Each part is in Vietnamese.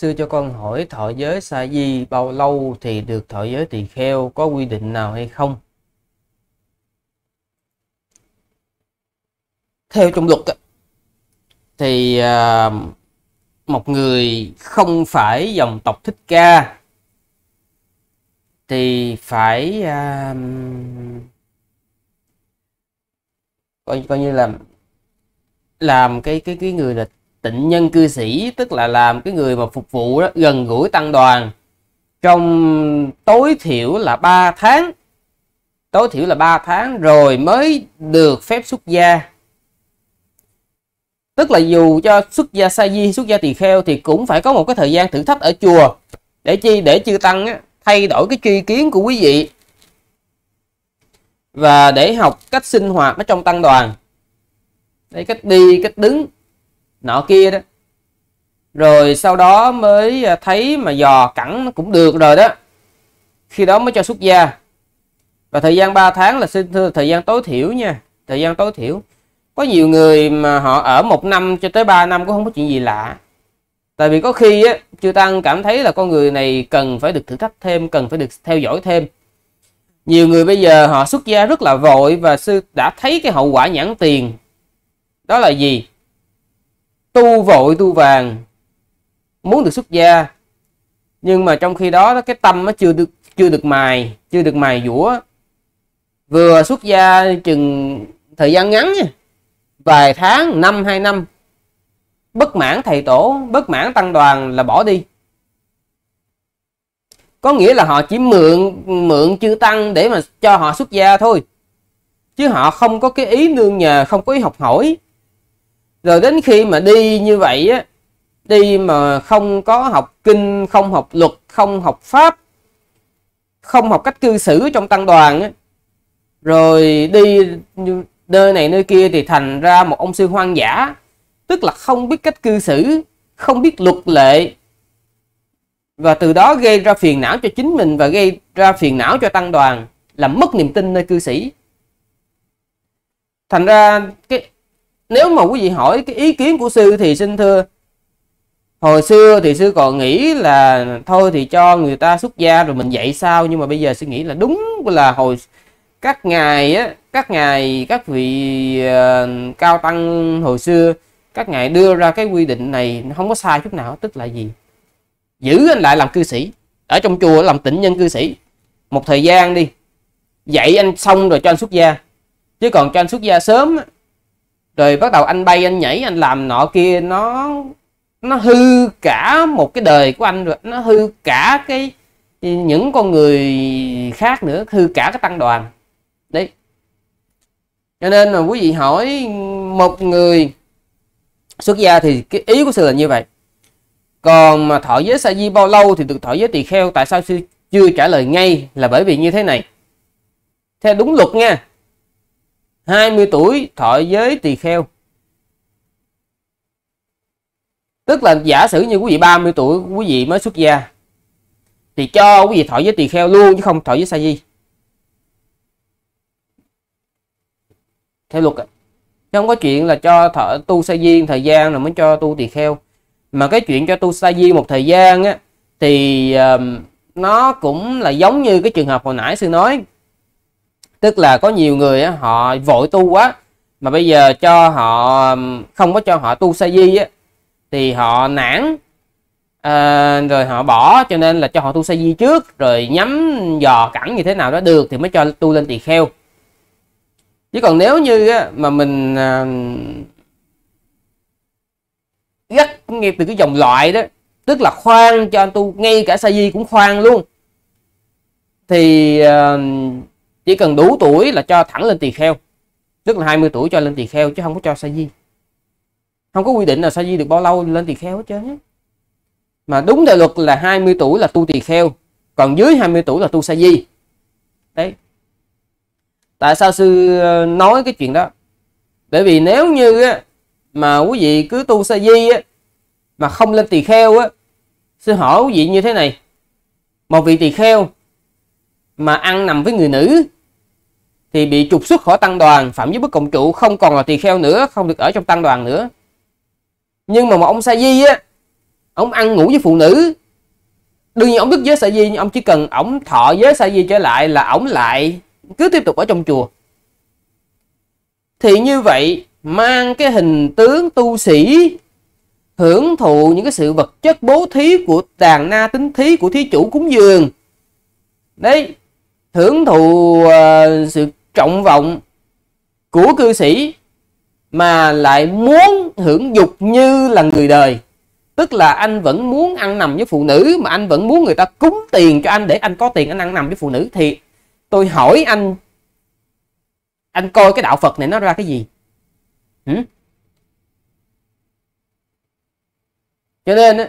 Sư cho con hỏi thọ giới sa di bao lâu thì được thọ giới tỳ kheo có quy định nào hay không? Theo trong luật thì à, một người không phải dòng tộc thích ca thì phải à, coi coi như là làm cái cái cái người là tịnh nhân cư sĩ tức là làm cái người mà phục vụ đó, gần gũi tăng đoàn trong tối thiểu là 3 tháng tối thiểu là 3 tháng rồi mới được phép xuất gia tức là dù cho xuất gia sa di xuất gia tỳ kheo thì cũng phải có một cái thời gian thử thách ở chùa để chi để chư tăng á, thay đổi cái tri kiến của quý vị và để học cách sinh hoạt ở trong tăng đoàn để cách đi cách đứng nọ kia đó rồi sau đó mới à, thấy mà dò cẳng nó cũng được rồi đó khi đó mới cho xuất gia và thời gian 3 tháng là xin thưa thời gian tối thiểu nha thời gian tối thiểu có nhiều người mà họ ở một năm cho tới 3 năm cũng không có chuyện gì lạ tại vì có khi á, chư tăng cảm thấy là con người này cần phải được thử thách thêm cần phải được theo dõi thêm nhiều người bây giờ họ xuất gia rất là vội và sư đã thấy cái hậu quả nhãn tiền đó là gì tu vội tu vàng muốn được xuất gia nhưng mà trong khi đó cái tâm nó chưa được chưa được mài chưa được mài dũa vừa xuất gia chừng thời gian ngắn vài tháng năm hai năm bất mãn thầy tổ bất mãn tăng đoàn là bỏ đi có nghĩa là họ chỉ mượn mượn chư tăng để mà cho họ xuất gia thôi chứ họ không có cái ý nương nhờ không có ý học hỏi rồi đến khi mà đi như vậy á đi mà không có học kinh không học luật không học pháp không học cách cư xử trong tăng đoàn á rồi đi nơi này nơi kia thì thành ra một ông sư hoang dã tức là không biết cách cư xử không biết luật lệ và từ đó gây ra phiền não cho chính mình và gây ra phiền não cho tăng đoàn làm mất niềm tin nơi cư sĩ thành ra cái nếu mà quý vị hỏi cái ý kiến của sư thì xin thưa hồi xưa thì sư còn nghĩ là thôi thì cho người ta xuất gia rồi mình dạy sao nhưng mà bây giờ sư nghĩ là đúng là hồi các ngài á các ngài các vị uh, cao tăng hồi xưa các ngài đưa ra cái quy định này không có sai chút nào tức là gì giữ anh lại làm cư sĩ ở trong chùa làm tịnh nhân cư sĩ một thời gian đi dạy anh xong rồi cho anh xuất gia chứ còn cho anh xuất gia sớm rồi bắt đầu anh bay anh nhảy anh làm nọ kia nó nó hư cả một cái đời của anh rồi nó hư cả cái những con người khác nữa hư cả cái tăng đoàn đấy cho nên là quý vị hỏi một người xuất gia thì cái ý của sư là như vậy còn mà thọ giới sa di bao lâu thì được thọ giới tỳ kheo tại sao sư chưa trả lời ngay là bởi vì như thế này theo đúng luật nha 20 tuổi thọ giới tỳ kheo tức là giả sử như quý vị 30 tuổi quý vị mới xuất gia thì cho quý vị thọ giới tỳ kheo luôn chứ không thọ giới sa di theo luật chứ không có chuyện là cho thọ tu sa di thời gian rồi mới cho tu tỳ kheo mà cái chuyện cho tu sa di một thời gian á thì um, nó cũng là giống như cái trường hợp hồi nãy sư nói tức là có nhiều người họ vội tu quá mà bây giờ cho họ không có cho họ tu sa di á, thì họ nản à, rồi họ bỏ cho nên là cho họ tu sa di trước rồi nhắm dò cảnh như thế nào đó được thì mới cho tu lên tỳ kheo chứ còn nếu như á, mà mình à, gắt nghiệp từ cái dòng loại đó tức là khoan cho anh tu ngay cả sa di cũng khoan luôn thì uh, chỉ cần đủ tuổi là cho thẳng lên tỳ kheo tức là 20 tuổi cho lên tỳ kheo chứ không có cho sa di không có quy định là sa di được bao lâu lên tỳ kheo hết trơn mà đúng theo luật là 20 tuổi là tu tỳ kheo còn dưới 20 tuổi là tu sa di đấy tại sao sư ờ, nói cái chuyện đó bởi vì nếu như á, mà quý vị cứ tu sa di á, mà không lên tỳ kheo á sư hỏi quý vị như thế này một vị tỳ kheo mà ăn nằm với người nữ thì bị trục xuất khỏi tăng đoàn phạm với bức cộng trụ không còn là tỳ kheo nữa không được ở trong tăng đoàn nữa nhưng mà một ông sa di á ông ăn ngủ với phụ nữ đương nhiên ông đức giới sa di nhưng ông chỉ cần ông thọ giới sa di trở lại là ông lại cứ tiếp tục ở trong chùa thì như vậy mang cái hình tướng tu sĩ hưởng thụ những cái sự vật chất bố thí của tàn na tính thí của thí chủ cúng dường đấy hưởng thụ uh, sự trọng vọng của cư sĩ mà lại muốn hưởng dục như là người đời tức là anh vẫn muốn ăn nằm với phụ nữ mà anh vẫn muốn người ta cúng tiền cho anh để anh có tiền anh ăn nằm với phụ nữ thì tôi hỏi anh anh coi cái đạo Phật này nó ra cái gì ừ? cho nên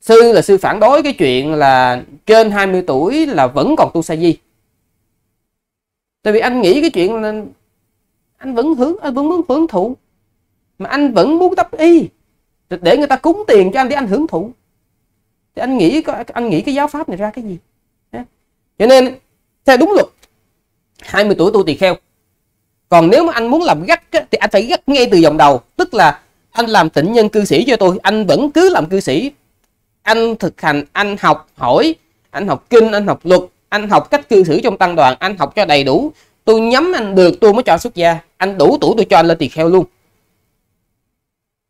sư là sư phản đối cái chuyện là trên 20 tuổi là vẫn còn tu sa di tại vì anh nghĩ cái chuyện là anh vẫn hướng anh vẫn muốn hưởng thụ mà anh vẫn muốn đắp y để người ta cúng tiền cho anh để anh hưởng thụ thì anh nghĩ anh nghĩ cái giáo pháp này ra cái gì cho nên theo đúng luật 20 tuổi tu tỳ kheo còn nếu mà anh muốn làm gắt thì anh phải gắt ngay từ dòng đầu tức là anh làm tịnh nhân cư sĩ cho tôi anh vẫn cứ làm cư sĩ anh thực hành anh học hỏi anh học kinh anh học luật anh học cách cư xử trong tăng đoàn anh học cho đầy đủ tôi nhắm anh được tôi mới cho xuất gia anh đủ tuổi tôi cho anh lên tỳ kheo luôn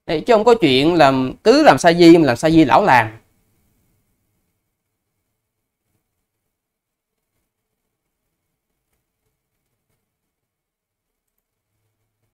Đấy, chứ không có chuyện làm cứ làm sa di làm sa di lão làm